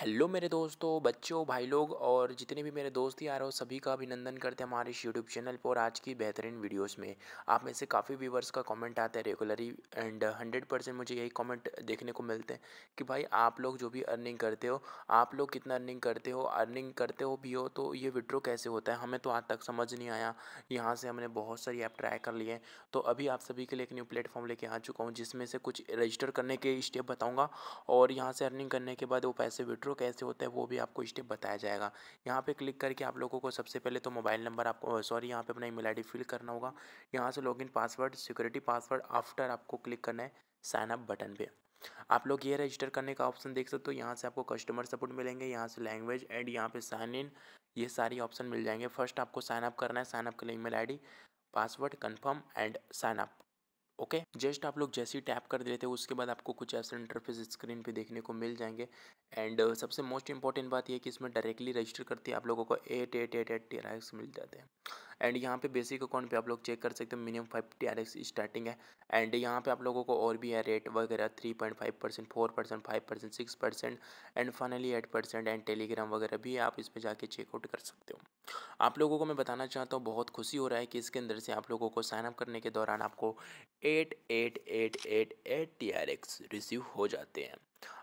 hello मेरे दोस्तों बच्चों भाई लोग और जितने भी मेरे दोस्त यार हो सभी का अभिनंदन करते हैं हमारे इस यूट्यूब चैनल पर आज की बेहतरीन वीडियोस में आप में से काफ़ी व्यूवर्स का कमेंट आता है रेगुलरली एंड हंड्रेड परसेंट मुझे यही कमेंट देखने को मिलते हैं कि भाई आप लोग जो भी अर्निंग करते हो आप लोग कितना अर्निंग करते हो अर्निंग करते हो भी हो तो ये विड्रो कैसे होता है हमें तो आज तक समझ नहीं आया यहाँ से हमने बहुत सारी ऐप ट्राई कर लिए तो अभी आप सभी के लिए एक न्यू प्लेटफॉर्म लेके आ चुका हूँ जिसमें से कुछ रजिस्टर करने के स्टेप बताऊँगा और यहाँ से अर्निंग करने के बाद वो पैसे विड्रो विड्रो कैसे होता है वो भी आपको स्टेप बताया जाएगा यहाँ पे क्लिक करके आप लोगों को सबसे पहले तो मोबाइल नंबर आपको सॉरी यहाँ पे अपना ईमेल आईडी फिल करना होगा यहाँ से login password security password after आपको क्लिक करना है साइन अप बटन पर आप लोग ये रजिस्टर करने का ऑप्शन देख सकते हो यहाँ से आपको कस्टमर सपोर्ट मिलेंगे यहाँ से लैंग्वेज एंड यहाँ पे साइन इन ये सारी ऑप्शन मिल जाएंगे फर्स्ट आपको साइनअप करना है साइनअप के लिए email password confirm and sign up okay just आप लोग जैसे ही टैप कर देते हो उसके बाद आपको कुछ ऐसे इंटरफेस स्क्रीन पे देखने को मिल जाएंगे एंड uh, सबसे मोस्ट इंपॉर्टेंट बात यह कि इसमें डायरेक्टली रजिस्टर करते हैं आप लोगों को eight eight eight eight T मिल जाते हैं एंड यहाँ पे बेसिक अकाउंट पे आप लोग चेक कर सकते हो मिनिमम फाइव टी स्टार्टिंग है एंड यहाँ पे आप लोगों को और भी है रेट वगैरह three point five percent four percent five percent six percent and finally eight percent and Telegram वगैरह भी आप इस पर जाके चेकआउट कर सकते हो आप लोगों को मैं बताना चाहता हूँ बहुत खुशी हो रहा है कि इसके अंदर से आप लोगों को साइनअप करने के दौरान आपको eight eight eight eight eight T receive हो जाते हैं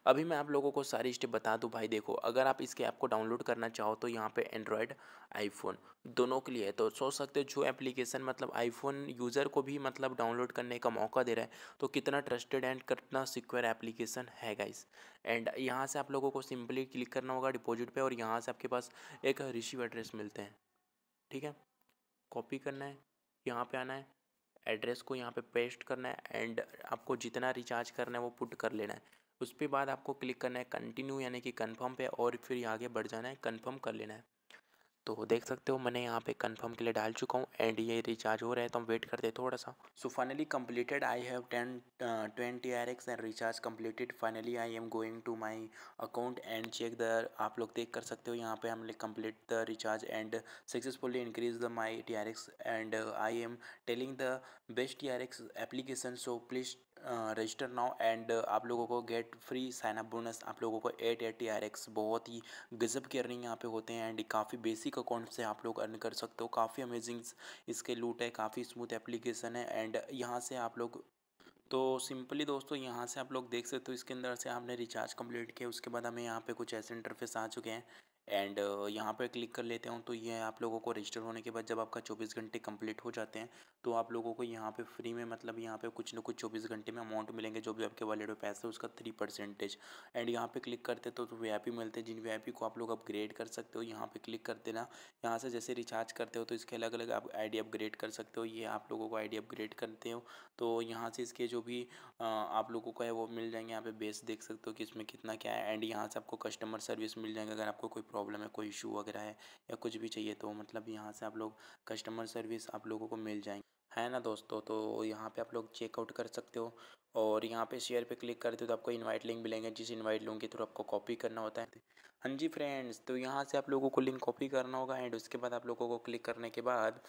अभी मैं आप लोगों को सारी स्टेप बता दूं भाई देखो अगर आप इसके ऐप को डाउनलोड करना चाहो तो यहाँ पे एंड्रॉयड आईफोन दोनों के लिए है तो सोच सकते हो जो एप्लीकेशन मतलब आईफोन यूज़र को भी मतलब डाउनलोड करने का मौका दे रहा है तो कितना ट्रस्टेड एंड कितना सिक्योर एप्लीकेशन है गाइस एंड यहाँ से आप लोगों को सिंपली क्लिक करना होगा डिपोजिट पर और यहाँ से आपके पास एक रिसीव एड्रेस मिलते हैं ठीक है कॉपी करना है यहाँ पर आना है एड्रेस को यहाँ पे पेस्ट करना है एंड आपको जितना रिचार्ज करना है वो पुट कर लेना है उस पर बाद आपको क्लिक करना है कंटिन्यू यानी कि कन्फर्म पे और फिर आगे बढ़ जाना है कन्फर्म कर लेना है तो देख सकते हो मैंने यहाँ पे कंफर्म के लिए डाल चुका हूँ एंड ये रिचार्ज हो रहा है तो हम वेट करते हैं थोड़ा सा so finally completed I have ten twenty R X and recharge completed finally I am going to my account and check the आप लोग देख कर सकते हो यहाँ पे हमने complete the recharge and successfully increase the my T R X and I am telling the best T R X application so please register now and आप लोगों को get free sign up bonus आप लोगों को eight eighty are x बहुत ही गजब के earning यहाँ पे होते हैं एंड काफ़ी बेसिक अकाउंट से आप लोग अर्न कर सकते हो काफ़ी अमेजिंग इसके लूट है काफ़ी स्मूथ एप्लीकेशन है एंड यहाँ से आप लोग तो सिंपली दोस्तों यहाँ से आप लोग देख सकते हो इसके अंदर से हमने रिचार्ज कम्प्लीट किया उसके बाद हमें यहाँ पे कुछ ऐसे इंटरफेस आ चुके हैं एंड uh, यहाँ पर क्लिक कर लेते हूँ तो ये आप लोगों को रजिस्टर होने के बाद जब आपका चौबीस घंटे कंप्लीट हो जाते हैं तो आप लोगों को यहाँ पे फ्री में मतलब यहाँ पे कुछ ना कुछ चौबीस घंटे में अमाउंट मिलेंगे जो भी आपके वॉलेट में पैसे उसका थ्री परसेंटेज एंड यहाँ पे क्लिक करते तो, तो वी आई मिलते हैं जिन वी को आप लोग अपग्रेड कर सकते हो यहाँ पर क्लिक करते ना यहाँ से जैसे रिचार्ज करते हो तो इसके अलग अलग आप आई अपग्रेड कर सकते हो ये आप लोगों को आई अपग्रेड करते हो तो यहाँ से इसके जो भी आप लोगों को है वो मिल जाएंगे यहाँ पे बेस देख सकते हो कि इसमें कितना क्या है एंड यहाँ से आपको कस्टमर सर्विस मिल जाएंगे अगर आपको कोई प्रॉब्लम है कोई इशू वगैरह है या कुछ भी चाहिए तो मतलब यहाँ से आप लोग कस्टमर सर्विस आप लोगों को मिल जाएंगे है ना दोस्तों तो यहाँ पे आप लोग चेकआउट कर सकते हो और यहाँ पे शेयर पे क्लिक करते हो तो आपको इनवाइट लिंक मिलेंगे जिस इनवाइट लिंक के थ्रू आपको कॉपी करना होता है हाँ जी फ्रेंड्स तो यहाँ से आप लोगों को लिंक कॉपी करना होगा एंड उसके बाद आप लोगों को क्लिक करने के बाद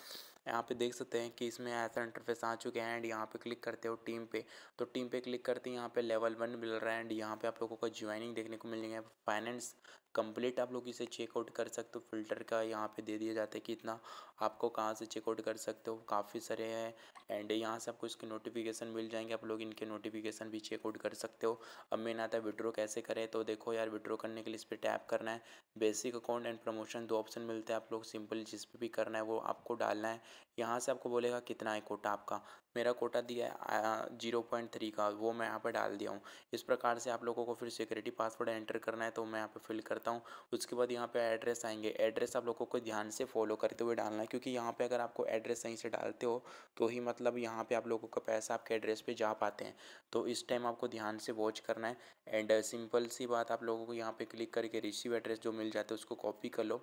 यहाँ पे देख सकते हैं कि इसमें ऐसा इंटरफेस आ चुके हैं एंड यहाँ पे क्लिक करते हो टीम पे तो टीम पे क्लिक करते हैं यहाँ पे लेवल वन मिल रहा है एंड यहाँ पे आप लोगों को ज्वाइनिंग देखने को मिल जाएंगे फाइनेंस कंप्लीट आप लोग इसे चेकआउट कर सकते हो फिल्टर का यहाँ पे दे दिया जाता है कि इतना आपको कहाँ से चेकआउट कर सकते हो काफ़ी सारे हैं एंड यहाँ से आपको इसके नोटिफिकेशन मिल जाएंगे आप लोग इनके नोटिफिकेशन भी चेकआउट कर सकते हो अब मेन आता है विड्रो कैसे करें तो देखो यार विड्रो करने के लिए इस पर टैप टैप करना है बेसिक अकाउंट एंड प्रमोशन दो ऑप्शन मिलते हैं आप लोग सिंपल जिस पे भी करना है वो आपको डालना है यहाँ से आपको बोलेगा कितना है कोटा आपका मेरा कोटा दिया है जीरो पॉइंट थ्री का वो मैं यहाँ पर डाल दिया हूँ इस प्रकार से आप लोगों को फिर सिक्योरिटी पासवर्ड एंटर करना है तो मैं यहाँ पर फिल करता हूँ उसके बाद यहाँ पर एड्रेस आएंगे एड्रेस आप लोगों को ध्यान से फॉलो करते हुए डालना है क्योंकि यहाँ पर अगर आपको एड्रेस सही से डालते हो तो ही मतलब यहाँ पर आप लोगों का पैसा आपके एड्रेस पर जा पाते हैं तो इस टाइम आपको ध्यान से वॉच करना है एंड सिंपल सी बात आप लोगों को यहाँ पर क्लिक करके रिसीव एड्रेस जो मिल जाता है उसको कॉपी कर लो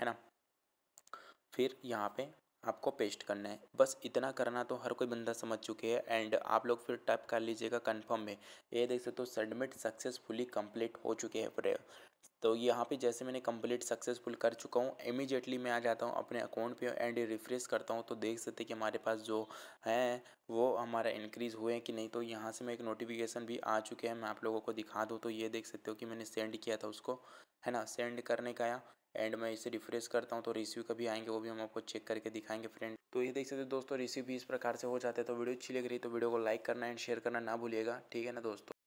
है ना फिर यहाँ पे आपको पेस्ट करना है बस इतना करना तो हर कोई बंदा समझ चुके हैं एंड आप लोग फिर टाइप कर लीजिएगा कंफर्म में ये देख सकते हो तो सबमिट सक्सेसफुली कंप्लीट हो चुके हैं प्रेयर तो यहाँ पे जैसे मैंने कंप्लीट सक्सेसफुल कर चुका हूँ इमीजिएटली मैं आ जाता हूँ अपने अकाउंट पे एंड रिफ्रेश करता हूँ तो देख सकते कि हमारे पास जो है वो हमारा इंक्रीज़ हुए हैं कि नहीं तो यहाँ से मैं एक नोटिफिकेशन भी आ चुके हैं मैं आप लोगों को दिखा दूँ तो ये देख सकते हो कि मैंने सेंड किया था उसको है ना सेंड करने का आया एंड मैं इसे रिफ्रेश करता हूँ तो रिसीव कभी आएंगे वो भी हम आपको चेक करके दिखाएंगे फ्रेंड तो ये देख सकते दोस्तों रिसीव भी इस प्रकार से हो जाते हैं तो वीडियो अच्छी लग रही तो वीडियो को लाइक करना एंड शेयर करना ना भूलिएगा ठीक है ना दोस्तों